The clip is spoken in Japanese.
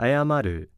謝る